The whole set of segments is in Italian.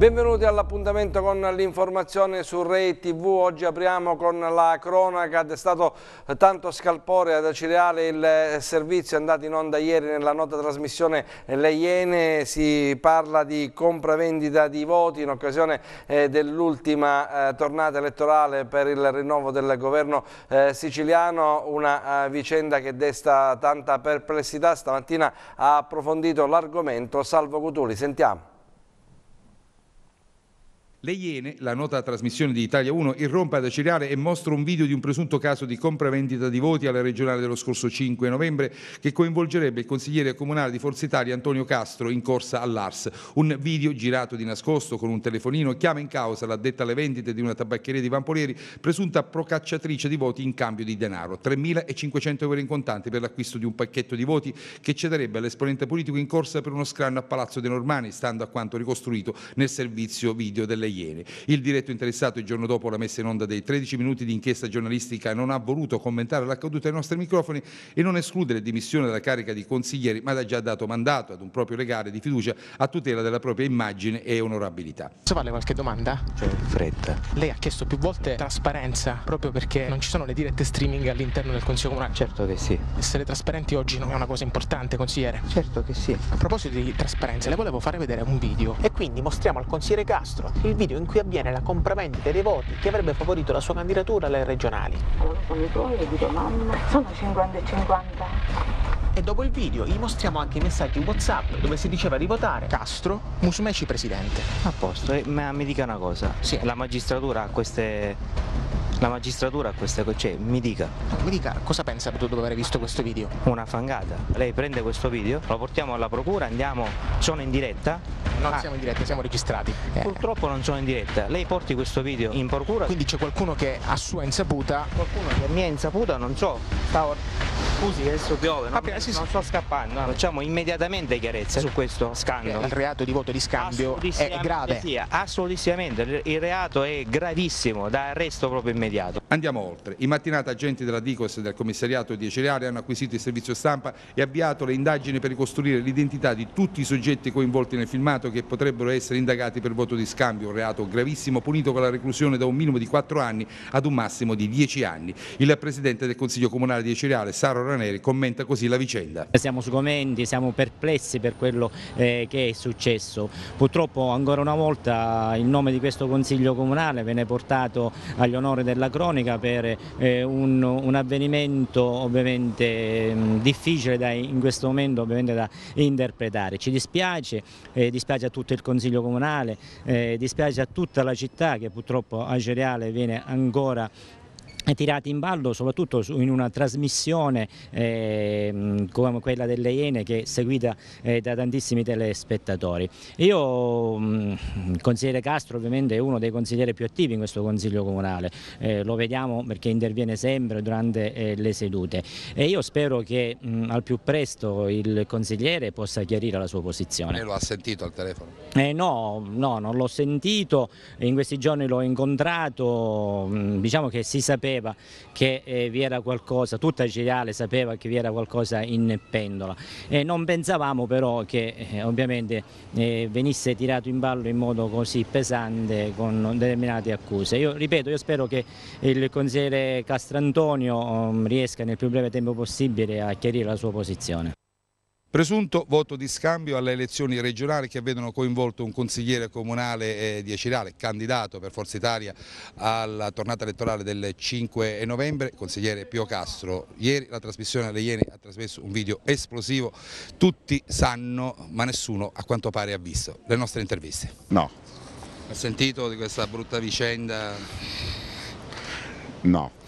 Benvenuti all'appuntamento con l'informazione su Rei TV. Oggi apriamo con la cronaca. È stato tanto scalpore ad Acireale il servizio andato in onda ieri nella nota trasmissione Le Iene. Si parla di compravendita di voti in occasione eh, dell'ultima eh, tornata elettorale per il rinnovo del governo eh, siciliano. Una vicenda che desta tanta perplessità. Stamattina ha approfondito l'argomento Salvo Cutuli. Sentiamo. Le Iene, la nota trasmissione di Italia 1, irrompe ad Aciriale e mostra un video di un presunto caso di compravendita di voti alla regionale dello scorso 5 novembre che coinvolgerebbe il consigliere comunale di Forza Italia Antonio Castro in corsa all'Ars. Un video girato di nascosto con un telefonino chiama in causa l'addetta alle vendite di una tabaccheria di Vampolieri presunta procacciatrice di voti in cambio di denaro. 3.500 euro in contanti per l'acquisto di un pacchetto di voti che cederebbe all'esponente politico in corsa per uno scranno a Palazzo dei Normani, stando a quanto ricostruito nel servizio video delle ieri. Il diretto interessato il giorno dopo la messa in onda dei 13 minuti di inchiesta giornalistica non ha voluto commentare l'accaduto ai nostri microfoni e non esclude le dimissioni dalla carica di consiglieri, ma ha già dato mandato ad un proprio legale di fiducia a tutela della propria immagine e onorabilità. Se farle qualche domanda? C'è fretta. Lei ha chiesto più volte trasparenza proprio perché non ci sono le dirette streaming all'interno del Consiglio Comunale. Certo che sì. Essere trasparenti oggi non è una cosa importante, consigliere. Certo che sì. A proposito di trasparenza, le volevo fare vedere un video e quindi mostriamo al consigliere Castro il video in cui avviene la compravendita dei voti che avrebbe favorito la sua candidatura alle regionali. Sono i tuoi dico mamma, sono 50 e 50 e dopo il video gli mostriamo anche i messaggi WhatsApp dove si diceva di votare Castro, Musumeci presidente. A posto, eh, ma mi dica una cosa. Sì. La magistratura ha queste la magistratura a queste cose, cioè, mi dica. Mi dica cosa pensa dopo aver visto questo video? Una fangata. Lei prende questo video, lo portiamo alla procura, andiamo, sono in diretta. Non ah. siamo in diretta, siamo registrati. Eh. Purtroppo non sono in diretta. Lei porti questo video in procura. Quindi c'è qualcuno che a sua insaputa. Qualcuno che a mia insaputa, non so. Stavo... Scusi, adesso piove. No? Appena, sì, sì, non sto scappando, facciamo immediatamente chiarezza su questo scandalo. Eh, il reato di voto di scambio è grave. Sì, assolutissimamente, il reato è gravissimo, da arresto proprio immediato. Andiamo oltre. In mattinata agenti della DICOS e del commissariato di Ecereale hanno acquisito il servizio stampa e avviato le indagini per ricostruire l'identità di tutti i soggetti coinvolti nel filmato che potrebbero essere indagati per voto di scambio, un reato gravissimo punito con la reclusione da un minimo di 4 anni ad un massimo di 10 anni. Il Presidente del Consiglio Comunale di Ecereale, Saro Raneri, commenta così la vicenda vicenda. Siamo sgomenti, siamo perplessi per quello eh, che è successo. Purtroppo ancora una volta il nome di questo Consiglio Comunale viene portato agli onori della cronica per eh, un, un, avvenimento ovviamente mh, mm, difficile da, in questo momento da interpretare. Ci dispiace, eh, dispiace a tutto il Consiglio Comunale, eh, dispiace a tutta la città che purtroppo a Cereale viene ancora tirati in ballo soprattutto in una trasmissione eh, come quella delle Iene che è seguita eh, da tantissimi telespettatori. Io, il mm, consigliere Castro ovviamente è uno dei consiglieri più attivi in questo Consiglio Comunale, eh, lo vediamo perché interviene sempre durante eh, le sedute e io spero che mh, mm, al più presto il consigliere possa chiarire la sua posizione. Lei lo ha sentito al telefono? Eh, no, no, non l'ho sentito, in questi giorni l'ho incontrato, mh, mm, diciamo che si sapeva sapeva che eh, vi era qualcosa, tutta Ciriale sapeva che vi era qualcosa in pendola. E non pensavamo però che eh, ovviamente eh, venisse tirato in ballo in modo così pesante con determinate accuse. Io ripeto, io spero che il consigliere Castrantonio ehm, riesca nel più breve tempo possibile a chiarire la sua posizione. Presunto voto di scambio alle elezioni regionali che vedono coinvolto un consigliere comunale eh, di Ecirale, candidato per Forza Italia alla tornata elettorale del 5 novembre, consigliere Pio Castro. Ieri la trasmissione alle Iene ha trasmesso un video esplosivo, tutti sanno ma nessuno a quanto pare ha visto le nostre interviste. No. Ha sentito di questa brutta vicenda? No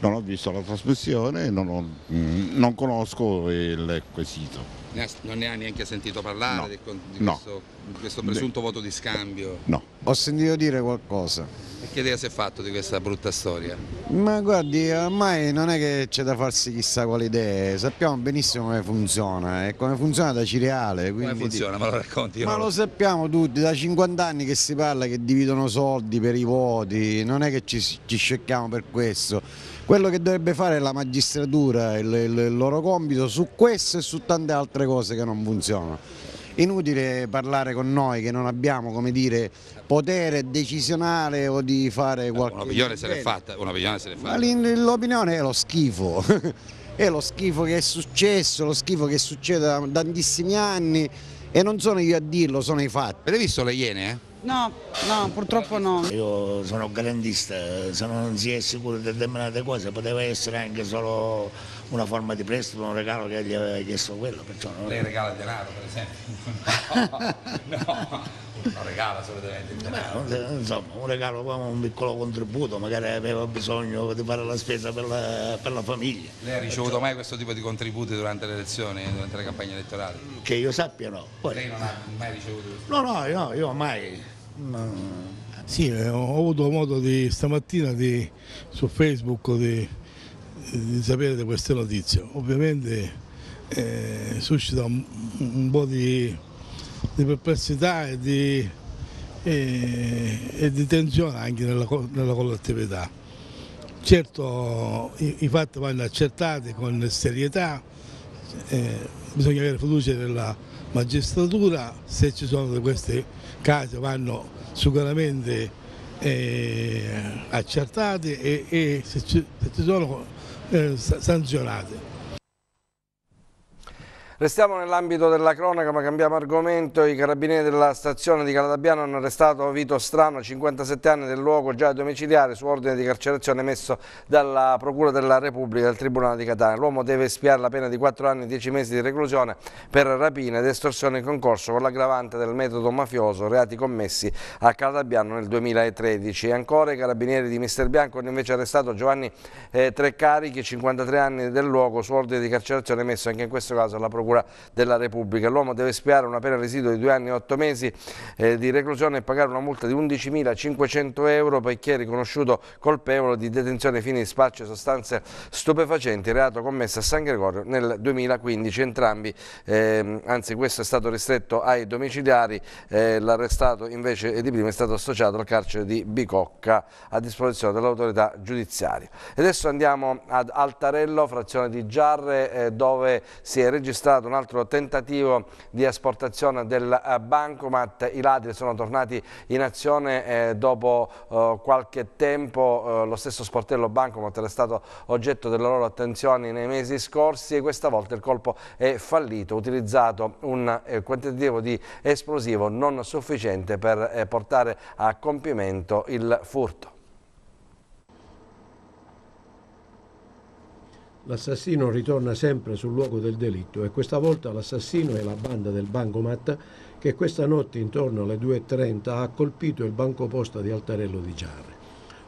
non ho visto la trasmissione, non, mm, non conosco il quesito. Non ne ha neanche sentito parlare no, di, di, no. Questo, di, questo, presunto De... voto di scambio? No. Ho sentito dire qualcosa. E che idea si è fatto di questa brutta storia? Ma guardi, ormai non è che c'è da farsi chissà quale idea, sappiamo benissimo come funziona e eh, come funziona da Cireale. Quindi... Come funziona? Ma lo racconti? Ma lo... lo sappiamo tutti, da 50 anni che si parla che dividono soldi per i voti, non è che ci, ci scecchiamo per questo quello che dovrebbe fare la magistratura, il, il, il loro compito su questo e su tante altre cose che non funzionano. Inutile parlare con noi che non abbiamo come dire, potere decisionale o di fare qualcosa. Un'opinione se un'opinione se l'è fatta. L'opinione è lo schifo, è lo schifo che è successo, lo schifo che succede da tantissimi anni e non sono io a dirlo, sono i fatti. Avete visto le Iene? Eh? No, no, purtroppo no. Io sono garantista, se non si è sicuro di determinate cose poteva essere anche solo una forma di prestito, un regalo che gli aveva chiesto quello. Non... Lei regala denaro per esempio? No, no. Non regala assolutamente Beh, insomma, un regalo un piccolo contributo, magari aveva bisogno di fare la spesa per la, per la famiglia. Lei ha ricevuto Perciò... mai questo tipo di contributi durante le elezioni, durante le campagne elettorali? Che io sappia no. Poi... Lei non ha mai ricevuto questo? No, no, no, io mai. Ma... Sì, eh, ho avuto modo di, stamattina di, su Facebook di, di, sapere di queste notizie. Ovviamente eh, suscita un, un po' di, perplessità e di, e, e di, tensione anche nella, nella collettività. Certo i, i, fatti vanno accertati con serietà, eh, bisogna avere fiducia nella magistratura se ci sono queste case vanno sicuramente eh, accertate e, e se, ci, se ci sono eh, sanzionate. Restiamo nell'ambito della cronaca ma cambiamo argomento. I carabinieri della stazione di Caladabiano hanno arrestato Vito Strano, 57 anni del luogo già domiciliare su ordine di carcerazione emesso dalla Procura della Repubblica e dal Tribunale di Catania. L'uomo deve espiare la pena di 4 anni e 10 mesi di reclusione per rapina ed estorsione in concorso con l'aggravante del metodo mafioso, reati commessi a Caladabiano nel 2013. E ancora i carabinieri di Mister Bianco hanno invece arrestato Giovanni eh, Treccarichi, 53 anni del luogo su ordine di carcerazione emesso anche in questo caso alla Procura Procura della Repubblica. L'uomo deve spiare una pena residua di due anni e otto mesi eh, di reclusione e pagare una multa di 11.500 euro perché è riconosciuto colpevole di detenzione fini di spaccio e sostanze stupefacenti, reato commesso a San Gregorio nel 2015. Entrambi, eh, anzi questo è stato ristretto ai domiciliari, eh, l'arrestato invece di prima è stato associato al carcere di Bicocca a disposizione dell'autorità giudiziaria. E adesso andiamo ad Altarello, frazione di Giarre, eh, dove si è registrato stato un altro tentativo di esportazione del eh, bancomat. I ladri sono tornati in azione eh, dopo eh, qualche tempo. Eh, lo stesso sportello bancomat era stato oggetto delle loro attenzioni nei mesi scorsi e questa volta il colpo è fallito. Utilizzato un eh, quantitativo di esplosivo non sufficiente per eh, portare a compimento il furto. L'assassino ritorna sempre sul luogo del delitto e questa volta l'assassino è la banda del Bancomat che questa notte intorno alle 2.30 ha colpito il banco posta di Altarello di Giarre.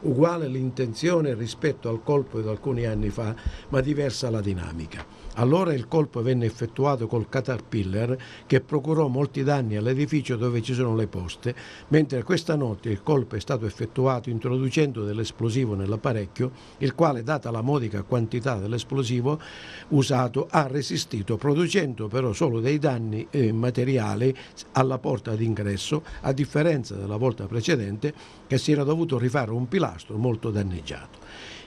Uguale l'intenzione rispetto al colpo di alcuni anni fa, ma diversa la dinamica. Allora il colpo venne effettuato col Caterpillar che procurò molti danni all'edificio dove ci sono le poste, mentre questa notte il colpo è stato effettuato introducendo dell'esplosivo nell'apparecchio, il quale, data la modica quantità dell'esplosivo usato, ha resistito, producendo però solo dei danni eh, materiali alla porta d'ingresso, a differenza della volta precedente che si era dovuto rifare un pilastro molto danneggiato.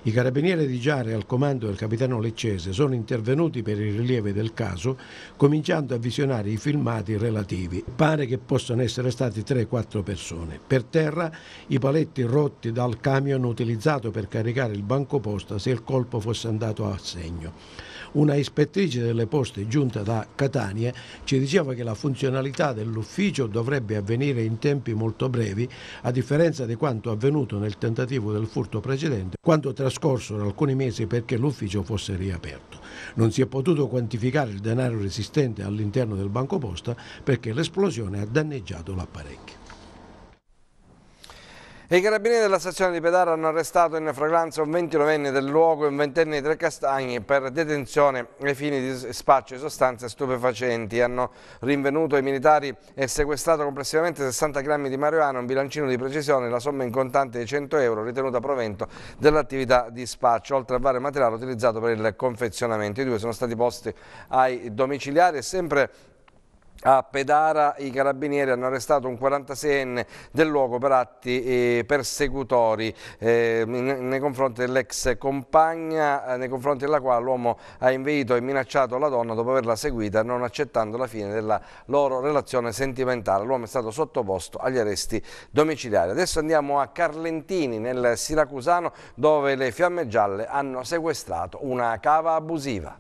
I carabinieri di Giare al comando del capitano Leccese sono intervenuti per il rilievo del caso, cominciando a visionare i filmati relativi. Pare che possano essere stati 3-4 persone. Per terra i paletti rotti dal camion utilizzato per caricare il banco posta se il colpo fosse andato a segno una ispettrice delle poste giunta da Catania ci diceva che la funzionalità dell'ufficio dovrebbe avvenire in tempi molto brevi, a differenza di quanto avvenuto nel tentativo del furto precedente, quando trascorsero alcuni mesi perché l'ufficio fosse riaperto. Non si è potuto quantificare il denaro resistente all'interno del banco posta perché l'esplosione ha danneggiato l'apparecchio i carabinieri della stazione di Pedara hanno arrestato in fragranza un 29enne del luogo e un ventenne di Tre Castagni per detenzione ai fini di spaccio e sostanze stupefacenti. Hanno rinvenuto i militari e sequestrato complessivamente 60 grammi di marijuana, un bilancino di precisione e la somma in contante di 100 euro ritenuta provento dell'attività di spaccio, oltre a vario materiale utilizzato per il confezionamento. I due sono stati posti ai domiciliari e sempre a Pedara i carabinieri hanno arrestato un 46enne del luogo per atti eh, persecutori eh, nei confronti dell'ex compagna, eh, nei confronti della quale l'uomo ha inveito e minacciato la donna dopo averla seguita non accettando la fine della loro relazione sentimentale. L'uomo è stato sottoposto agli arresti domiciliari. Adesso andiamo a Carlentini nel Siracusano dove le fiamme gialle hanno sequestrato una cava abusiva.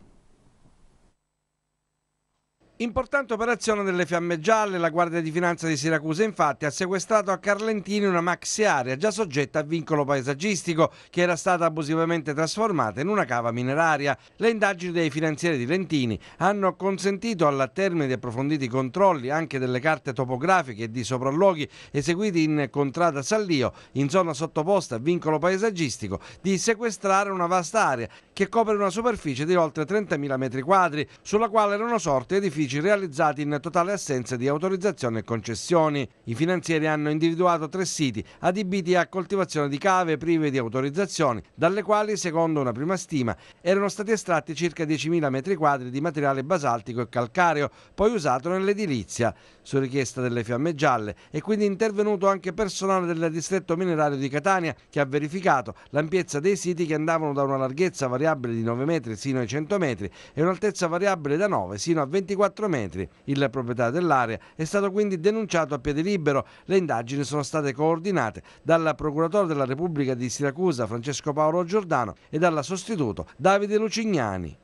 Importante operazione delle fiamme gialle, la Guardia di Finanza di Siracusa infatti ha sequestrato a Carlentini una maxi area già soggetta a vincolo paesaggistico che era stata abusivamente trasformata in una cava mineraria. Le indagini dei finanzieri di Lentini hanno consentito alla termine di approfonditi controlli anche delle carte topografiche e di sopralluoghi eseguiti in contrada Sallio, in zona sottoposta a vincolo paesaggistico, di sequestrare una vasta area che copre una superficie di oltre 30.000 metri quadri, sulla quale erano sorti edifici edifici realizzati in totale assenza di autorizzazione e concessioni. I finanzieri hanno individuato tre siti adibiti a coltivazione di cave prive di autorizzazioni, dalle quali, secondo una prima stima, erano stati estratti circa 10.000 metri quadri di materiale basaltico e calcareo, poi usato nell'edilizia, su richiesta delle Fiamme Gialle, e quindi intervenuto anche personale del distretto minerario di Catania, che ha verificato l'ampiezza dei siti che andavano da una larghezza variabile di 9 metri sino ai 100 metri e un'altezza variabile da 9 sino a 24 4 metri. Il proprietario dell'area è stato quindi denunciato a piede libero. Le indagini sono state coordinate dal procuratore della Repubblica di Siracusa Francesco Paolo Giordano e dal sostituto Davide Lucignani.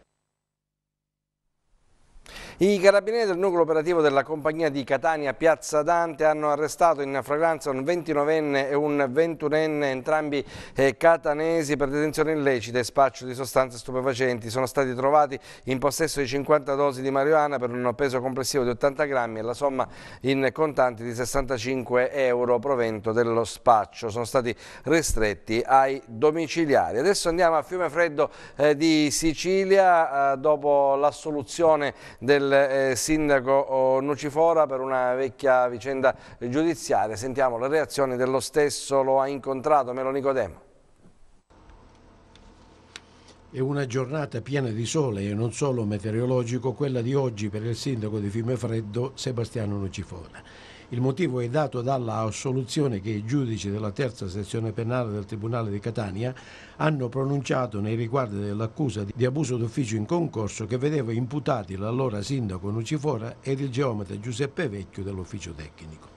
I carabinieri del nucleo operativo della compagnia di Catania Piazza Dante hanno arrestato in fragranza un 29enne e un 21enne, entrambi eh, catanesi, per detenzione illecita e spaccio di sostanze stupefacenti. Sono stati trovati in possesso di 50 dosi di marijuana per un peso complessivo di 80 grammi e la somma in contanti di 65 euro provento dello spaccio. Sono stati ristretti ai domiciliari. Adesso andiamo a Fiume Freddo eh, di Sicilia eh, dopo l'assoluzione del del eh, sindaco Nucifora per una vecchia vicenda giudiziaria. Sentiamo le reazioni dello stesso, lo ha incontrato Melo Nicodemo. È una giornata piena di sole e non solo meteorologico quella di oggi per il sindaco di Fiume Freddo Sebastiano Nucifora. Il motivo è dato dalla assoluzione che i giudici della terza sezione penale del Tribunale di Catania hanno pronunciato nei riguardi dell'accusa di abuso d'ufficio in concorso che vedeva imputati l'allora sindaco Nucifora ed il geometra Giuseppe Vecchio dell'ufficio tecnico.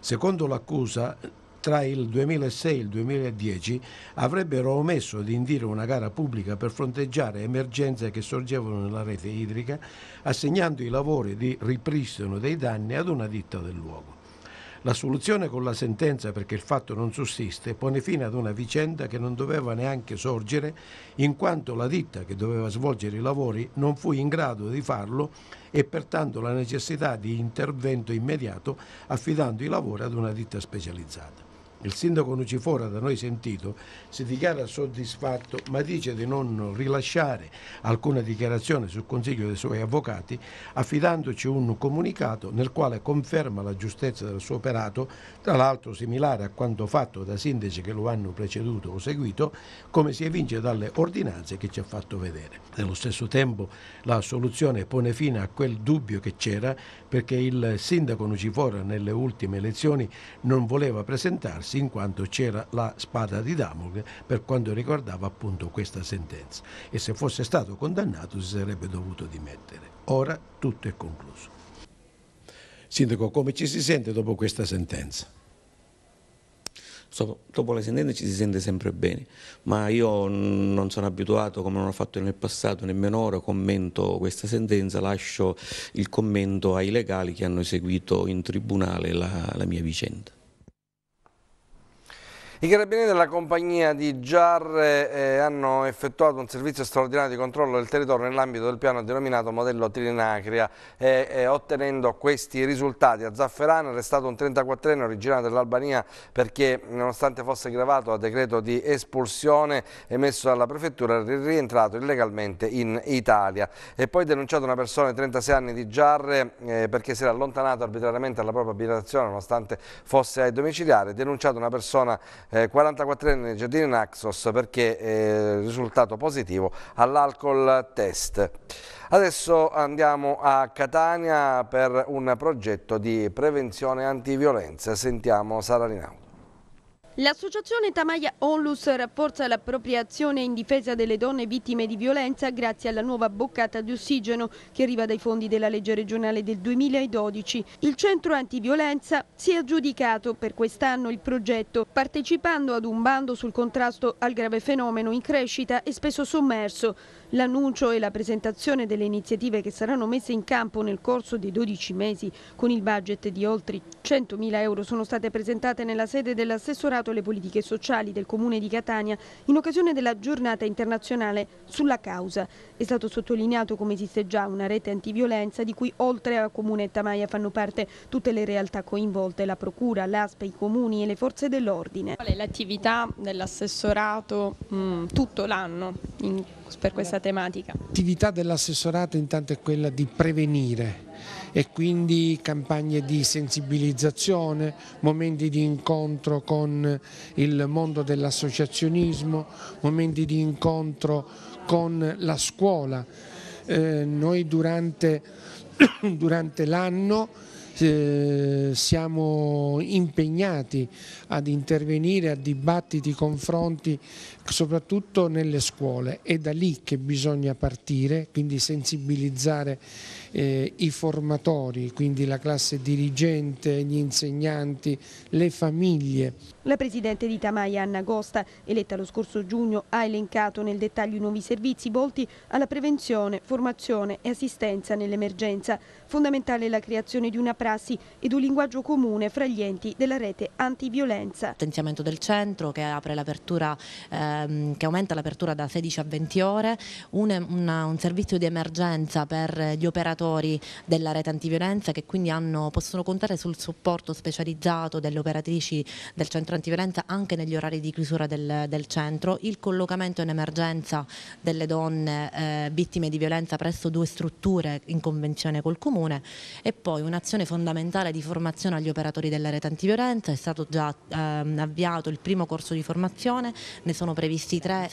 Secondo l'accusa tra il 2006 e il 2010 avrebbero omesso di indire una gara pubblica per fronteggiare emergenze che sorgevano nella rete idrica, assegnando i lavori di ripristino dei danni ad una ditta del luogo. La soluzione con la sentenza perché il fatto non sussiste pone fine ad una vicenda che non doveva neanche sorgere in quanto la ditta che doveva svolgere i lavori non fu in grado di farlo e pertanto la necessità di intervento immediato affidando i lavori ad una ditta specializzata. Il sindaco Nucifora, da noi sentito, si dichiara soddisfatto ma dice di non rilasciare alcuna dichiarazione sul consiglio dei suoi avvocati, affidandoci un comunicato nel quale conferma la giustezza del suo operato, tra l'altro similare a quanto fatto da sindaci che lo hanno preceduto o seguito, come si evince dalle ordinanze che ci ha fatto vedere. Nello stesso tempo la soluzione pone fine a quel dubbio che c'era perché il sindaco Nucifora nelle ultime elezioni non voleva presentarsi ritirarsi in quanto c'era la spada di Damocle per quanto riguardava appunto questa sentenza e se fosse stato condannato si sarebbe dovuto dimettere. Ora tutto è concluso. Sindaco, come ci si sente dopo questa sentenza? So, dopo la sentenza ci si sente sempre bene, ma io non sono abituato, come non ho fatto nel passato, nemmeno ora commento questa sentenza, lascio il commento ai legali che hanno eseguito in tribunale la, la mia vicenda. I carabinieri della compagnia di Giarre eh, hanno effettuato un servizio straordinario di controllo del territorio nell'ambito del piano denominato modello Trinacria eh, eh, ottenendo questi risultati. A Zafferano è arrestato un 34enne originario dell'Albania perché nonostante fosse gravato a decreto di espulsione emesso dalla prefettura è rientrato illegalmente in Italia. E poi denunciato una persona di 36 anni di Giarre eh, perché si era allontanato arbitrariamente dalla propria abitazione nonostante fosse ai domiciliari. Denunciato una persona eh, 44enne Giardini Naxos perché eh, risultato positivo all'alcol test. Adesso andiamo a Catania per un progetto di prevenzione antiviolenza. Sentiamo Sara Rinaud. L'associazione Tamaya Onlus rafforza l'appropriazione in difesa delle donne vittime di violenza grazie alla nuova boccata di ossigeno che arriva dai fondi della legge regionale del 2012. Il centro antiviolenza si è aggiudicato per quest'anno il progetto partecipando ad un bando sul contrasto al grave fenomeno in crescita e spesso sommerso. L'annuncio e la presentazione delle iniziative che saranno messe in campo nel corso dei 12 mesi con il budget di oltre 100.000 euro sono state presentate nella sede dell'assessorato alle politiche sociali del Comune di Catania in occasione della giornata internazionale sulla causa. È stato sottolineato come esiste già una rete antiviolenza di cui oltre a Comune e Tamaia fanno parte tutte le realtà coinvolte, la Procura, l'ASPE, i Comuni e le forze dell'ordine. Qual è L'attività dell'assessorato mm, tutto l'anno per questa tematica. L'attività dell'assessorato intanto è quella di prevenire e quindi campagne di sensibilizzazione, momenti di incontro con il mondo dell'associazionismo, momenti di incontro con la scuola. Eh, noi durante, durante l'anno eh, siamo impegnati ad intervenire a dibattiti, confronti soprattutto nelle scuole. È da lì che bisogna partire, quindi sensibilizzare eh, i formatori, quindi la classe dirigente, gli insegnanti, le famiglie. La Presidente di Tamaia, Anna Costa, eletta lo scorso giugno, ha elencato nel dettaglio i nuovi servizi volti alla prevenzione, formazione e assistenza nell'emergenza. Fondamentale è la creazione di una prassi ed un linguaggio comune fra gli enti della rete antiviolenza. Potenziamento del centro che apre l'apertura eh, Ehm, che aumenta l'apertura da 16 a 20 ore, un, una, un, servizio di emergenza per gli operatori della rete antiviolenza che quindi hanno, possono contare sul supporto specializzato delle operatrici del centro antiviolenza anche negli orari di chiusura del, del centro, il collocamento in emergenza delle donne eh, vittime di violenza presso due strutture in convenzione col Comune e poi un'azione fondamentale di formazione agli operatori della rete antiviolenza, è stato già ehm, avviato il primo corso di formazione, ne sono previsti previsti eh, tre.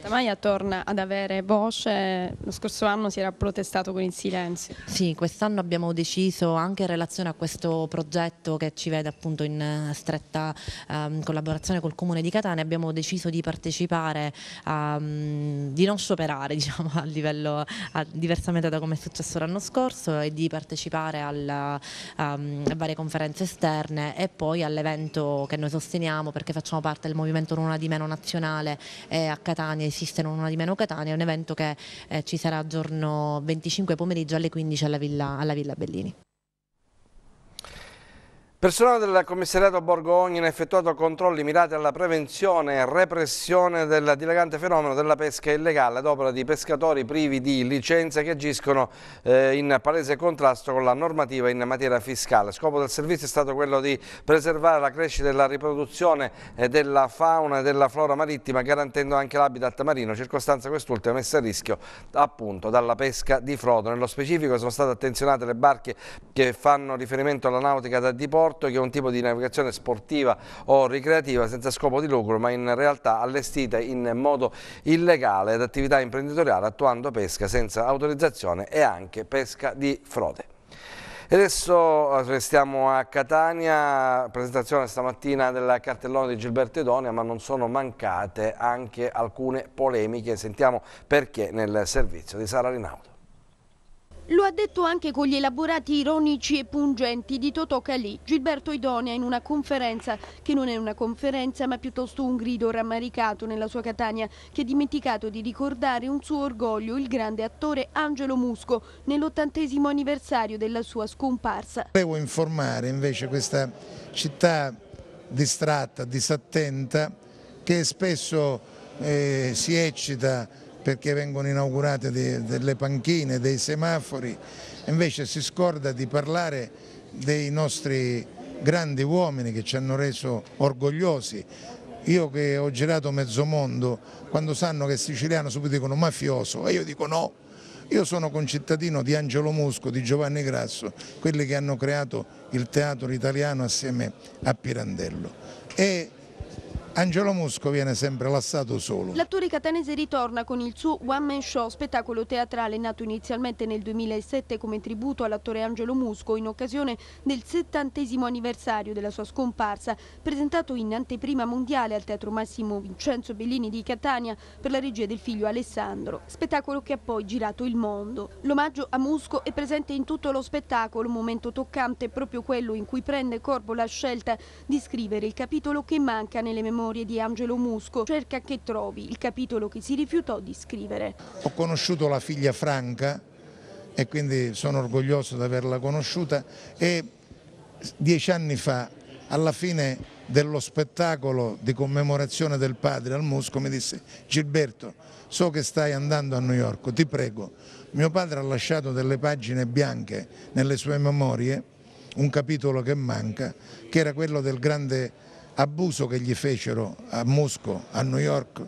Tamaia torna ad avere voce, eh, lo scorso anno si era protestato con il silenzio. Sì, quest'anno abbiamo deciso anche in relazione a questo progetto che ci vede appunto in eh, stretta um, collaborazione col Comune di Catania, abbiamo deciso di partecipare, um, di non scioperare diciamo a livello, a, diversamente da come è successo l'anno scorso e di partecipare alla, um, ehm, a varie conferenze esterne e poi all'evento che noi sosteniamo perché facciamo parte del movimento Non di meno nazionale eh, a Catania, esiste non una di meno Catania, è un evento che eh, ci sarà giorno 25 pomeriggio alle 15 alla Villa, alla Villa Bellini. Personale del commissariato Borgo ha effettuato controlli mirati alla prevenzione e repressione del dilagante fenomeno della pesca illegale ad opera di pescatori privi di licenze che agiscono eh, in palese contrasto con la normativa in materia fiscale. Scopo del servizio è stato quello di preservare la crescita e la riproduzione eh, della fauna e della flora marittima garantendo anche l'habitat marino, circostanza quest'ultima messa a rischio appunto dalla pesca di frodo. Nello specifico sono state attenzionate le barche che fanno riferimento alla nautica da diporto porto che è un tipo di navigazione sportiva o ricreativa senza scopo di lucro ma in realtà allestita in modo illegale ad attività imprenditoriale attuando pesca senza autorizzazione e anche pesca di frode. E adesso eh, restiamo a Catania, presentazione stamattina del cartellone di Gilberto Edonia, ma non sono mancate anche alcune polemiche, sentiamo perché nel servizio di Sara Rinaudo. Lo ha detto anche con gli elaborati ironici e pungenti di Totò Calì, Gilberto Idonea in una conferenza che non è una conferenza ma piuttosto un grido rammaricato nella sua Catania che ha dimenticato di ricordare un suo orgoglio, il grande attore Angelo Musco, nell'ottantesimo anniversario della sua scomparsa. Devo informare invece questa città distratta, disattenta, che spesso eh, si eccita perché vengono inaugurate de, delle panchine, dei semafori, invece si scorda di parlare dei nostri grandi uomini che ci hanno reso orgogliosi. Io che ho girato mezzo mondo, quando sanno che è siciliano subito dicono mafioso e io dico no, io sono concittadino di Angelo Musco, di Giovanni Grasso, quelli che hanno creato il teatro italiano assieme a Pirandello. E Angelo Musco viene sempre lasciato solo. L'attore catanese ritorna con il suo One Man Show, spettacolo teatrale nato inizialmente nel 2007 come tributo all'attore Angelo Musco in occasione del settantesimo anniversario della sua scomparsa, presentato in anteprima mondiale al Teatro Massimo Vincenzo Bellini di Catania per la regia del figlio Alessandro, spettacolo che ha poi girato il mondo. L'omaggio a Musco è presente in tutto lo spettacolo, un momento toccante è proprio quello in cui prende corpo la scelta di scrivere il capitolo che manca nelle memorie memorie di Angelo Musco, cerca che trovi il capitolo che si rifiutò di scrivere. Ho conosciuto la figlia Franca e quindi sono orgoglioso di averla conosciuta e dieci anni fa alla fine dello spettacolo di commemorazione del padre al Musco mi disse Gilberto so che stai andando a New York, ti prego, mio padre ha lasciato delle pagine bianche nelle sue memorie, un capitolo che manca, che era quello del grande abuso che gli fecero a Mosco, a New York,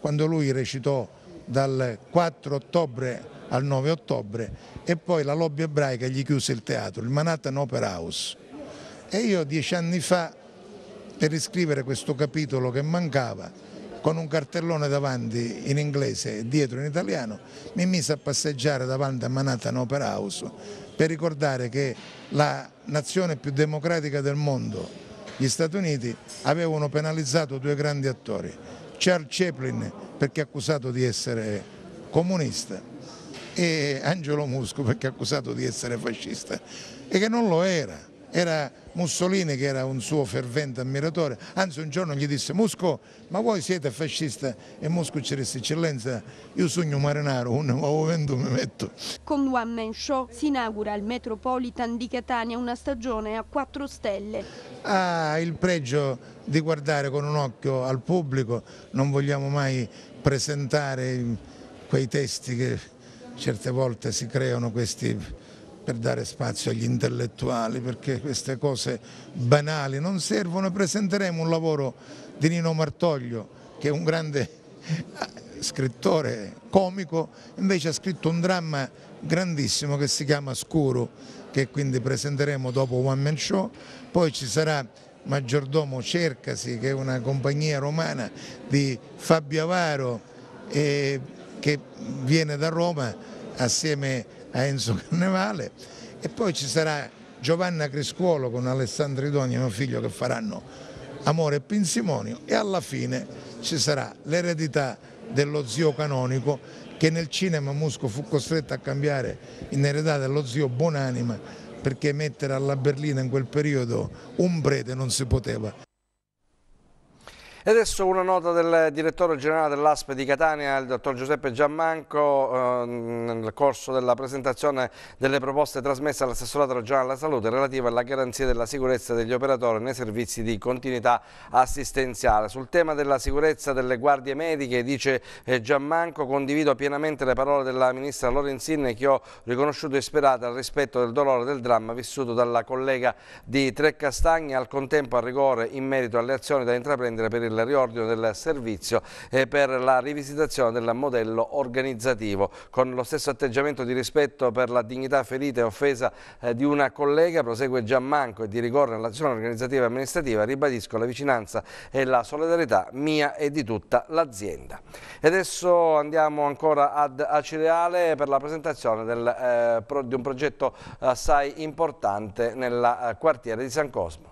quando lui recitò dal 4 ottobre al 9 ottobre e poi la lobby ebraica gli chiuse il teatro, il Manhattan Opera House. E io dieci anni fa, per iscrivere questo capitolo che mancava, con un cartellone davanti in inglese e dietro in italiano, mi mise a passeggiare davanti a Manhattan Opera House per ricordare che la nazione più democratica del mondo, gli Stati Uniti avevano penalizzato due grandi attori, Charles Chaplin perché accusato di essere comunista e Angelo Musco perché accusato di essere fascista e che non lo era, era Mussolini che era un suo fervente ammiratore, anzi un giorno gli disse Musco ma voi siete fascista e Musco ci disse eccellenza io sogno marinaro, un nuovo vento mi metto. Con One Man Show si inaugura al Metropolitan di Catania una stagione a quattro stelle. Ha il pregio di guardare con un occhio al pubblico, non vogliamo mai presentare quei testi che certe volte si creano questi per dare spazio agli intellettuali, perché queste cose banali non servono. Presenteremo un lavoro di Nino Martoglio, che è un grande eh, scrittore comico, invece ha scritto un dramma grandissimo che si chiama Scuro, che quindi presenteremo dopo One Man Show, poi ci sarà Maggiordomo Cercasi, che è una compagnia romana di Fabio Avaro, eh, che viene da Roma assieme a Enzo Carnevale e poi ci sarà Giovanna Criscuolo con Alessandro Idoni, mio figlio, che faranno Amore e Pinsimonio e alla fine ci sarà l'eredità dello zio canonico che nel cinema Musco fu costretto a cambiare in eredità dello zio Buonanima perché mettere alla berlina in quel periodo un prete non si poteva. E adesso una nota del direttore generale dell'ASP di Catania, il dottor Giuseppe Giammanco, ehm, nel corso della presentazione delle proposte trasmesse all'assessorato regionale alla salute relativa alla garanzia della sicurezza degli operatori nei servizi di continuità assistenziale. Sul tema della sicurezza delle guardie mediche, dice eh, Giammanco, condivido pienamente le parole della ministra Lorenzin che ho riconosciuto e al rispetto del dolore del dramma vissuto dalla collega di Trecastagna, al contempo al rigore in merito alle azioni da intraprendere per il il riordino del servizio e per la rivisitazione del modello organizzativo. Con lo stesso atteggiamento di rispetto per la dignità ferita e offesa eh, di una collega prosegue Giammanco e di rigore nell'azione organizzativa e amministrativa ribadisco la vicinanza e la solidarietà mia e di tutta l'azienda. E adesso andiamo ancora ad Acireale per la presentazione del, eh, pro, di un progetto assai importante nel eh, quartiere di San Cosmo.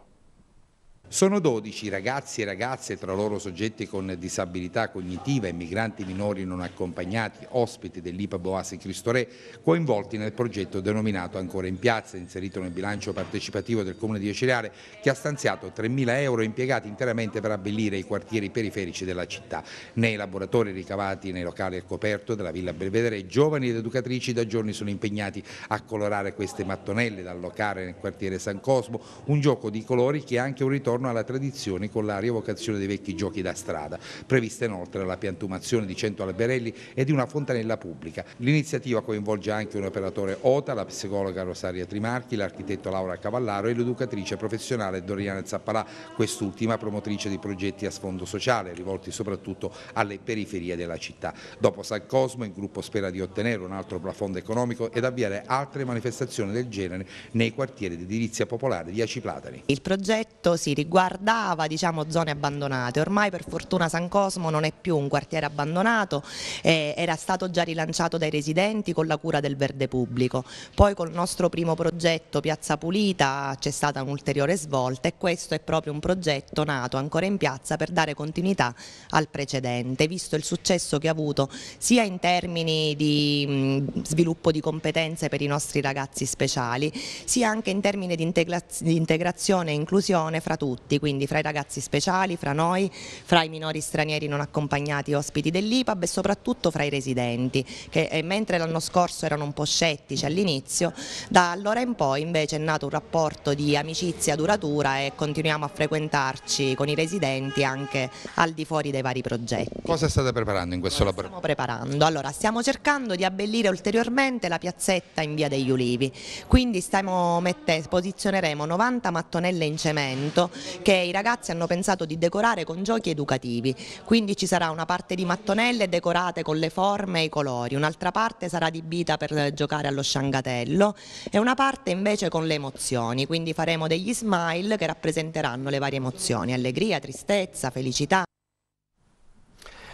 Sono 12 ragazzi e ragazze, tra loro soggetti con disabilità cognitiva e migranti minori non accompagnati, ospiti dell'IPA Boasi Cristorè, coinvolti nel progetto denominato Ancora in piazza, inserito nel bilancio partecipativo del Comune di Eciliare, che ha stanziato 3.000 euro impiegati interamente per abbellire i quartieri periferici della città. Nei laboratori ricavati nei locali al coperto della Villa Belvedere, giovani ed educatrici da giorni sono impegnati a colorare queste mattonelle, dal locale nel quartiere San Cosmo, un gioco di colori che è anche un ritorno ritorno alla tradizione con la rievocazione dei vecchi giochi da strada. Prevista inoltre la piantumazione di 100 alberelli e di una fontanella pubblica. L'iniziativa coinvolge anche un operatore OTA, la psicologa Rosaria Trimarchi, l'architetto Laura Cavallaro e l'educatrice professionale Doriana Zappalà, quest'ultima promotrice di progetti a sfondo sociale rivolti soprattutto alle periferie della città. Dopo San Cosmo il gruppo spera di ottenere un altro plafondo economico ed avviare altre manifestazioni del genere nei quartieri di edilizia popolare di Aciplatani. Il progetto si riguarda riguardava diciamo, zone abbandonate. Ormai per fortuna San Cosmo non è più un quartiere abbandonato, eh, era stato già rilanciato dai residenti con la cura del verde pubblico. Poi col nostro primo progetto Piazza Pulita c'è stata un'ulteriore svolta e questo è proprio un progetto nato ancora in piazza per dare continuità al precedente, visto il successo che ha avuto sia in termini di mm, sviluppo di competenze per i nostri ragazzi speciali, sia anche in termini di integrazione e inclusione fra tutti tutti, quindi fra i ragazzi speciali, fra noi, fra i minori stranieri non accompagnati ospiti dell'IPAB e soprattutto fra i residenti che eh, mentre l'anno scorso erano un po' scettici all'inizio, da allora in poi invece è nato un rapporto di amicizia duratura e continuiamo a frequentarci con i residenti anche al di fuori dei vari progetti. Cosa state preparando in questo laboratorio? Stiamo preparando, allora stiamo cercando di abbellire ulteriormente la piazzetta in via degli Ulivi, quindi stiamo mette, posizioneremo 90 mattonelle in cemento che i ragazzi hanno pensato di decorare con giochi educativi, quindi ci sarà una parte di mattonelle decorate con le forme e i colori, un'altra parte sarà adibita per giocare allo sciangatello e una parte invece con le emozioni, quindi faremo degli smile che rappresenteranno le varie emozioni, allegria, tristezza, felicità.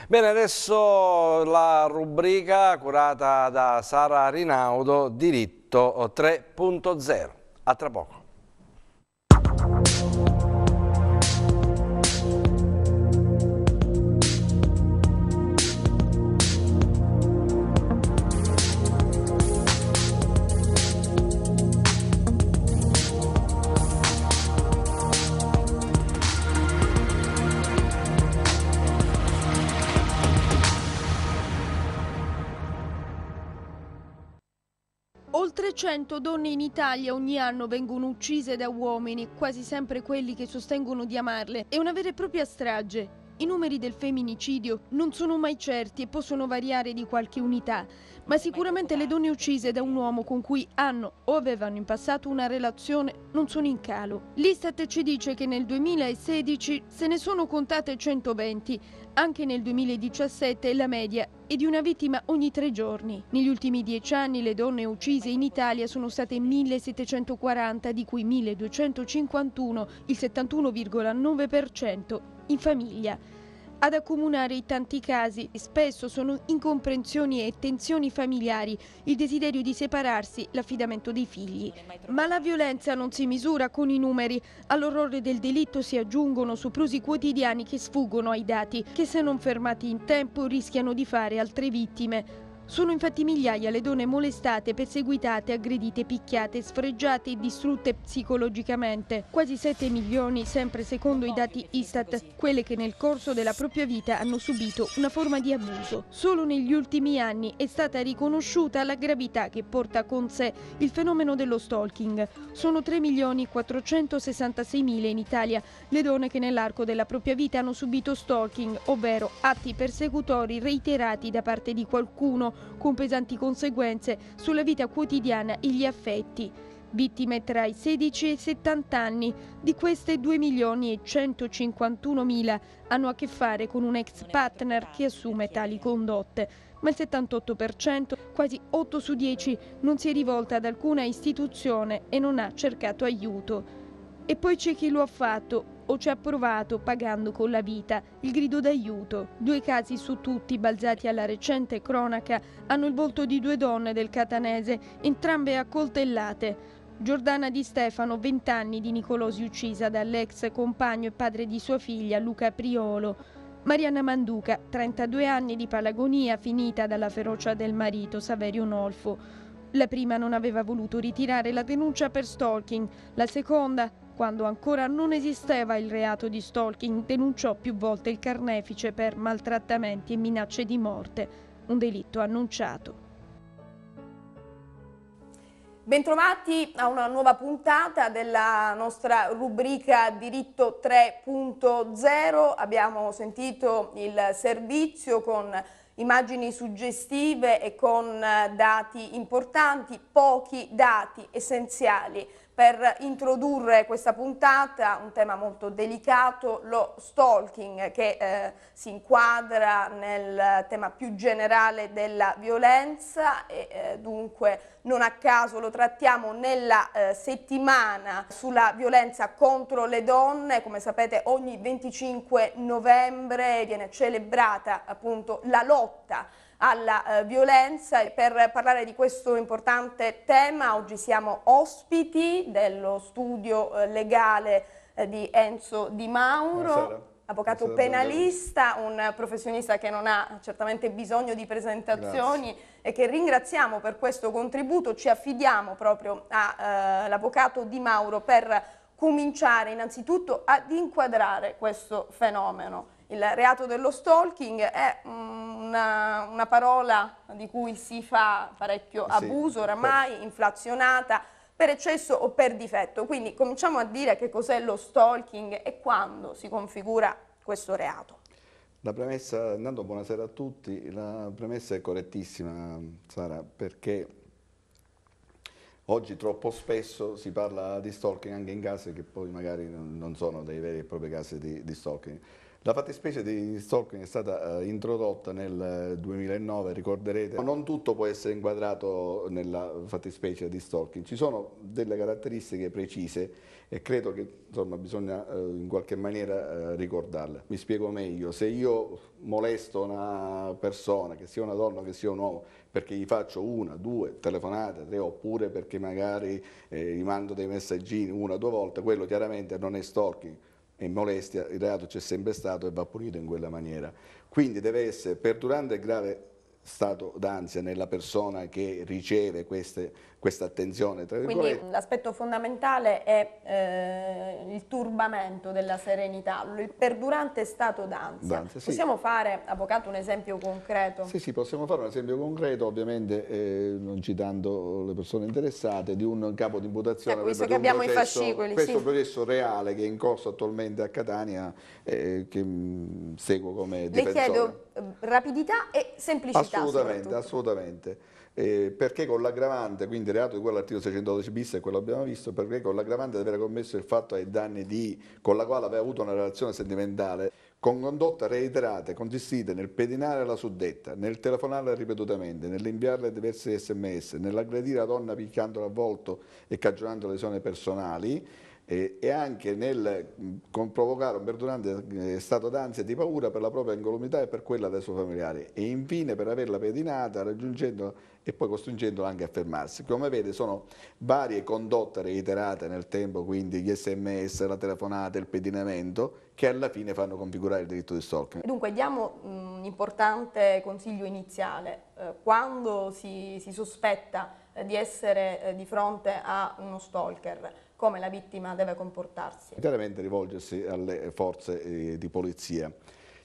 Bene, adesso la rubrica curata da Sara Rinaudo, diritto 3.0. A tra poco. 100 donne in Italia ogni anno vengono uccise da uomini, quasi sempre quelli che sostengono di amarle. È una vera e propria strage. I numeri del femminicidio non sono mai certi e possono variare di qualche unità, ma sicuramente le donne uccise da un uomo con cui hanno o avevano in passato una relazione non sono in calo. L'Istat ci dice che nel 2016 se ne sono contate 120, anche nel 2017 la media è di una vittima ogni tre giorni. Negli ultimi dieci anni le donne uccise in Italia sono state 1740, di cui 1251, il 71,9% in famiglia. Ad accomunare i tanti casi spesso sono incomprensioni e tensioni familiari, il desiderio di separarsi, l'affidamento dei figli. Ma la violenza non si misura con i numeri. All'orrore del delitto si aggiungono soprusi quotidiani che sfuggono ai dati, che se non fermati in tempo rischiano di fare altre vittime. Sono infatti migliaia le donne molestate, perseguitate, aggredite, picchiate, sfregiate e distrutte psicologicamente. Quasi 7 milioni, sempre secondo i dati Istat, quelle che nel corso della propria vita hanno subito una forma di abuso. Solo negli ultimi anni è stata riconosciuta la gravità che porta con sé il fenomeno dello stalking. Sono 3 milioni 466 mila in Italia le donne che nell'arco della propria vita hanno subito stalking, ovvero atti persecutori reiterati da parte di qualcuno con pesanti conseguenze sulla vita quotidiana e gli affetti. Vittime tra i 16 e i 70 anni, di queste 2 milioni e 151 mila hanno a che fare con un ex partner che assume tali condotte, ma il 78%, quasi 8 su 10, non si è rivolta ad alcuna istituzione e non ha cercato aiuto. E poi c'è chi lo ha fatto, o ci ha provato pagando con la vita il grido d'aiuto. Due casi su tutti balzati alla recente cronaca hanno il volto di due donne del catanese, entrambe accoltellate. Giordana Di Stefano, 20 anni di Nicolosi uccisa dall'ex compagno e padre di sua figlia Luca Priolo. Marianna Manduca, 32 anni di palagonia finita dalla ferocia del marito Saverio Nolfo. La prima non aveva voluto ritirare la denuncia per stalking, la seconda quando ancora non esisteva il reato di stalking, denunciò più volte il carnefice per maltrattamenti e minacce di morte, un delitto annunciato. Bentrovati a una nuova puntata della nostra rubrica Diritto 3.0. Abbiamo sentito il servizio con immagini suggestive e con eh, dati importanti, pochi dati essenziali per introdurre questa puntata, un tema molto delicato, lo stalking che eh, si inquadra nel tema più generale della violenza e eh, dunque non a caso lo trattiamo nella eh, settimana sulla violenza contro le donne, come sapete ogni 25 novembre viene celebrata appunto la lotta alla eh, violenza. Per parlare di questo importante tema oggi siamo ospiti dello studio eh, legale eh, di Enzo Di Mauro. Buonasera. Avvocato Buonasera, penalista, un professionista che non ha certamente bisogno di presentazioni Grazie. e che ringraziamo per questo contributo. Ci affidiamo proprio all'avvocato eh, Di Mauro per cominciare innanzitutto ad inquadrare questo fenomeno. Il reato dello stalking è mm, una, una parola di cui si fa parecchio eh abuso oramai, inflazionata, per eccesso o per difetto. Quindi cominciamo a dire che cos'è lo stalking e quando si configura questo reato. La premessa, intanto buonasera a tutti, la premessa è correttissima Sara perché oggi troppo spesso si parla di stalking anche in casi che poi magari non sono dei veri e propri casi di, di stalking. La fattispecie di stalking è stata eh, introdotta nel 2009, eh, ricorderete, ma non tutto può essere inquadrato nella fattispecie di stalking. Ci sono delle caratteristiche precise e credo che insomma, bisogna eh, in qualche maniera ricordarle. Mi spiego meglio, se io molesto una persona, che sia una donna o che sia un uomo, perché gli faccio una, due telefonate, tre, oppure perché magari eh, gli mando dei messaggini una, o due volte, quello chiaramente non è stalking e molestia, il reato c'è sempre stato e va punito in quella maniera. Quindi deve essere perdurante e grave stato d'ansia nella persona che riceve queste questa attenzione. Tra Quindi l'aspetto fondamentale è eh, il turbamento della serenità, il perdurante stato d'ansia. d'ansia sì. Possiamo fare, Avvocato, un esempio concreto? Sì, sì, possiamo fare un esempio concreto, ovviamente eh, non citando le persone interessate, di un capo di imputazione. È ecco, questo che abbiamo processo, i fascicoli. Questo sì. È un processo reale che è in corso attualmente a Catania, eh, che mh, mm, seguo come Le difensore. Le eh, chiedo rapidità e semplicità. Assolutamente, assolutamente eh, perché con l'aggravante, quindi il reato di cui all'articolo 612 bis e quello abbiamo visto, perché con l'aggravante di aver commesso il fatto ai danni di con la quale aveva avuto una relazione sentimentale con condotta reiterate consistite nel pedinare la suddetta, nel telefonarla ripetutamente, nell'inviarle diversi sms, nell'aggredire la donna picchiandola a volto e cagionando lesioni personali, e, e anche nel mm, provocare un perdurante eh, stato d'ansia e di paura per la propria incolumità e per quella dei suoi familiari e infine per averla pedinata raggiungendola e poi costringendola anche a fermarsi. Come vede sono varie condotte reiterate nel tempo, quindi gli sms, la telefonata, il pedinamento, che alla fine fanno configurare il diritto di stalking. Dunque diamo mm, un importante consiglio iniziale, eh, quando si, si sospetta eh, di essere di fronte a uno stalker, come la vittima deve comportarsi. Chiaramente rivolgersi alle forze eh, di polizia.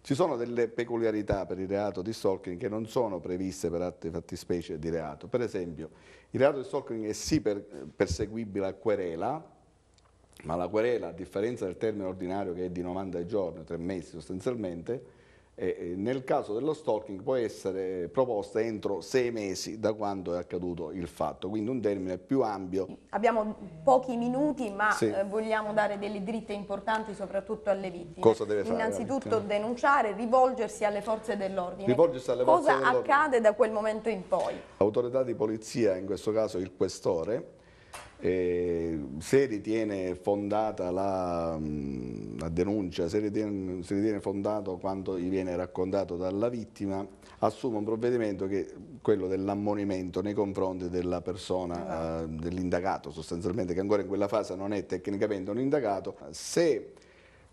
Ci sono delle peculiarità per il reato di stalking che non sono previste per altre fattispecie di reato. Per esempio, il reato di stalking è sì perseguibile a querela, ma la querela, a differenza del termine ordinario che è di 90 giorni, 3 mesi sostanzialmente, e nel caso dello stalking può essere proposta entro sei mesi da quando è accaduto il fatto, quindi un termine più ampio. Abbiamo pochi minuti ma sì. Eh, vogliamo dare delle dritte importanti soprattutto alle vittime. Cosa deve fare? Innanzitutto denunciare, rivolgersi alle forze dell'ordine. Rivolgersi alle forze Cosa dell'ordine. accade da quel momento in poi? L'autorità di polizia, in questo caso il questore, eh, se ritiene fondata la, mm, la denuncia, se ritiene, se ritiene, fondato quanto gli viene raccontato dalla vittima, assume un provvedimento che è quello dell'ammonimento nei confronti della persona, ah. eh, dell'indagato sostanzialmente, che ancora in quella fase non è tecnicamente un indagato. Se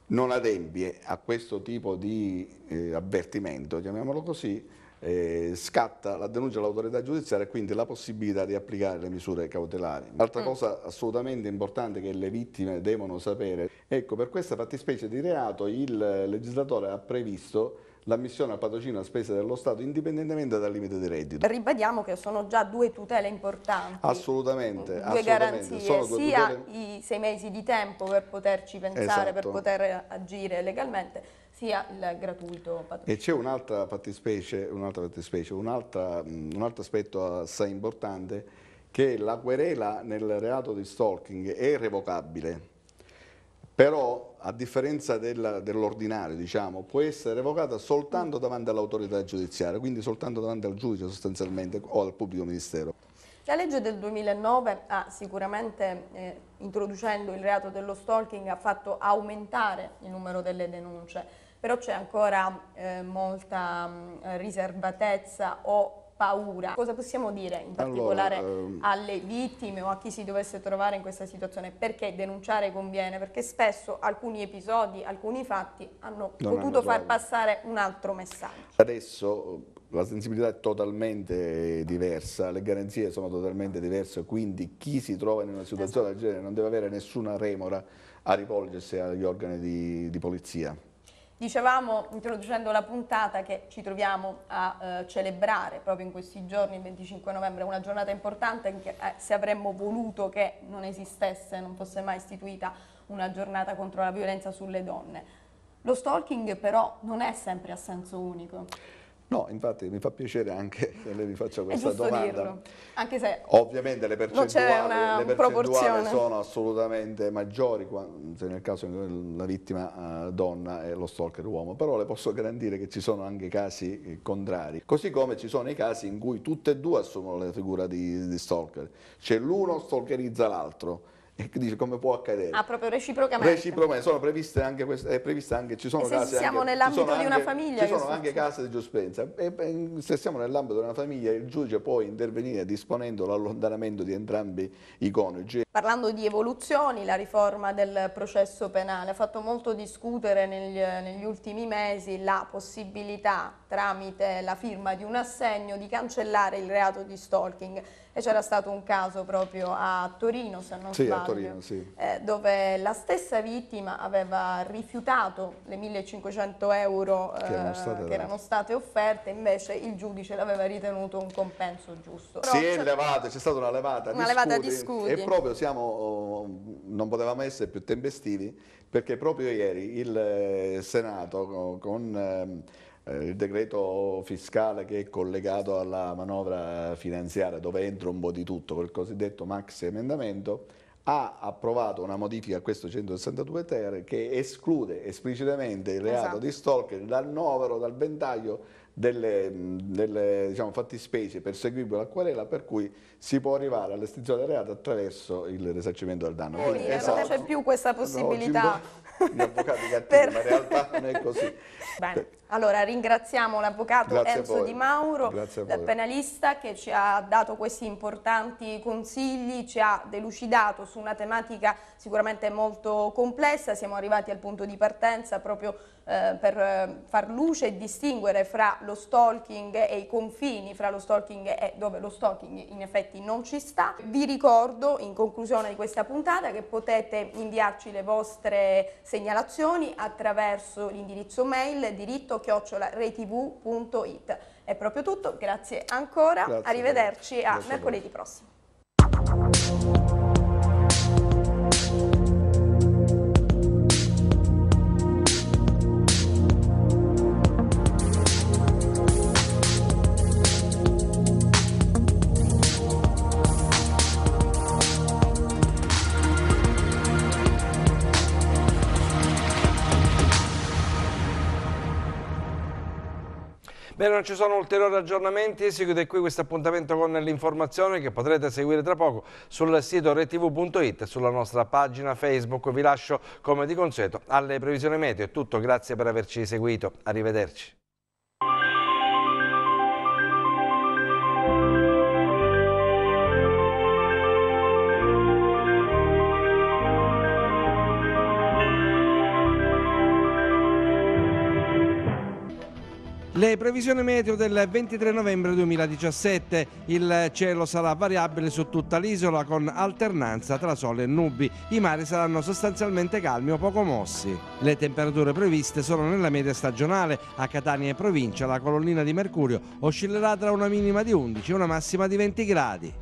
non adempie a questo tipo di eh, avvertimento, chiamiamolo così, eh, scatta la denuncia all'autorità giudiziaria e quindi la possibilità di applicare le misure cautelari. L'altra mm. cosa assolutamente importante che le vittime devono sapere, ecco per questa fattispecie di reato il legislatore ha previsto l'ammissione al patrocinio a spese dello Stato indipendentemente dal limite di reddito. Ribadiamo che sono già due tutele importanti. Assolutamente. Due assolutamente. garanzie, sono due sia tutele... i sei mesi di tempo per poterci pensare, esatto. per poter agire legalmente, sia il gratuito. E c'è un'altra fattispecie, un'altra fattispecie un'altra, mm, un altro aspetto assai importante che la querela nel reato di stalking è revocabile, però a differenza dell'ordinario diciamo, può essere revocata soltanto davanti all'autorità giudiziaria, quindi soltanto davanti al giudice sostanzialmente o al pubblico ministero. La legge del 2009 ha sicuramente, eh, introducendo il reato dello stalking, ha fatto aumentare il numero delle denunce, però c'è ancora eh, molta mh, mm, riservatezza o paura. Cosa possiamo dire in particolare allora, ehm... alle vittime o a chi si dovesse trovare in questa situazione? Perché denunciare conviene? Perché spesso alcuni episodi, alcuni fatti hanno non potuto hanno far passare un altro messaggio. Adesso eh, la sensibilità è totalmente diversa, le garanzie sono totalmente diverse, quindi chi si trova in una situazione esatto. del genere non deve avere nessuna remora a rivolgersi agli organi di, di polizia. Dicevamo, introducendo la puntata, che ci troviamo a eh, celebrare proprio in questi giorni, il 25 novembre, una giornata importante, anche, eh, se avremmo voluto che non esistesse, non fosse mai istituita una giornata contro la violenza sulle donne. Lo stalking però non è sempre a senso unico. No, infatti mi fa piacere anche che lei mi faccia questa domanda. Dirlo. Anche se Ovviamente le percentuali, una, le percentuali sono assolutamente maggiori se nel caso la vittima eh, donna e lo stalker uomo, però le posso garantire che ci sono anche casi eh, contrari, così come ci sono i casi in cui tutte e due assumono la figura di, di stalker, c'è l'uno stalkerizza l'altro E dice come può accadere? Ah, proprio reciprocamente. Reciprocamente, sono previste anche queste, è prevista anche, ci sono eh case... siamo nell'ambito di una anche, famiglia... Ci sono anche case di giuspenza. e, se siamo nell'ambito di una famiglia, il giudice può intervenire disponendo l'allontanamento di entrambi i coniugi. Parlando di evoluzioni, la riforma del processo penale ha fatto molto discutere negli, negli ultimi mesi la possibilità, tramite la firma di un assegno, di cancellare il reato di stalking e c'era stato un caso proprio a Torino, se non sì, sbaglio, Torino, sì. eh, dove la stessa vittima aveva rifiutato le 1500 euro eh, che, erano eh, state, che erano state offerte, invece il giudice l'aveva ritenuto un compenso giusto. Però si è levata, c'è stata una levata, una di, levata scudi, di scudi e proprio siamo, oh, non potevamo essere più tempestivi perché proprio ieri il eh, Senato con... con ehm, eh, il decreto fiscale che è collegato alla manovra finanziaria dove entra un po' di tutto, quel cosiddetto max emendamento, ha approvato una modifica a questo 162 ter che esclude esplicitamente il reato esatto. di stalker dal novero, dal ventaglio delle, delle diciamo, fattispecie perseguibili all'acquarella per cui si può arrivare all'estinzione del reato attraverso il risarcimento del danno. Quindi, Quindi esatto. non c'è esatto. più questa possibilità. gli avvocati cattivi, per... ma in realtà non è così. Bene. Allora ringraziamo l'avvocato Enzo Di Mauro, il penalista che ci ha dato questi importanti consigli, ci ha delucidato su una tematica sicuramente molto complessa, siamo arrivati al punto di partenza proprio eh, per eh, far luce e distinguere fra lo stalking e i confini, fra lo stalking e dove lo stalking in effetti non ci sta. Vi ricordo in conclusione di questa puntata che potete inviarci le vostre segnalazioni attraverso l'indirizzo mail diritto chiocciola.retv.it. È proprio tutto, grazie ancora, grazie arrivederci a grazie mercoledì prossimo. Bene, non ci sono ulteriori aggiornamenti e si chiude qui questo appuntamento con l'informazione che potrete seguire tra poco sul sito retv.it e sulla nostra pagina Facebook. Vi lascio come di consueto alle previsioni meteo. È tutto, grazie per averci seguito. Arrivederci. Le previsioni meteo del 23 novembre 2017. Il cielo sarà variabile su tutta l'isola con alternanza tra sole e nubi. I mari saranno sostanzialmente calmi o poco mossi. Le temperature previste sono nella media stagionale. A Catania e provincia la colonnina di mercurio oscillerà tra una minima di 11 e una massima di 20 gradi.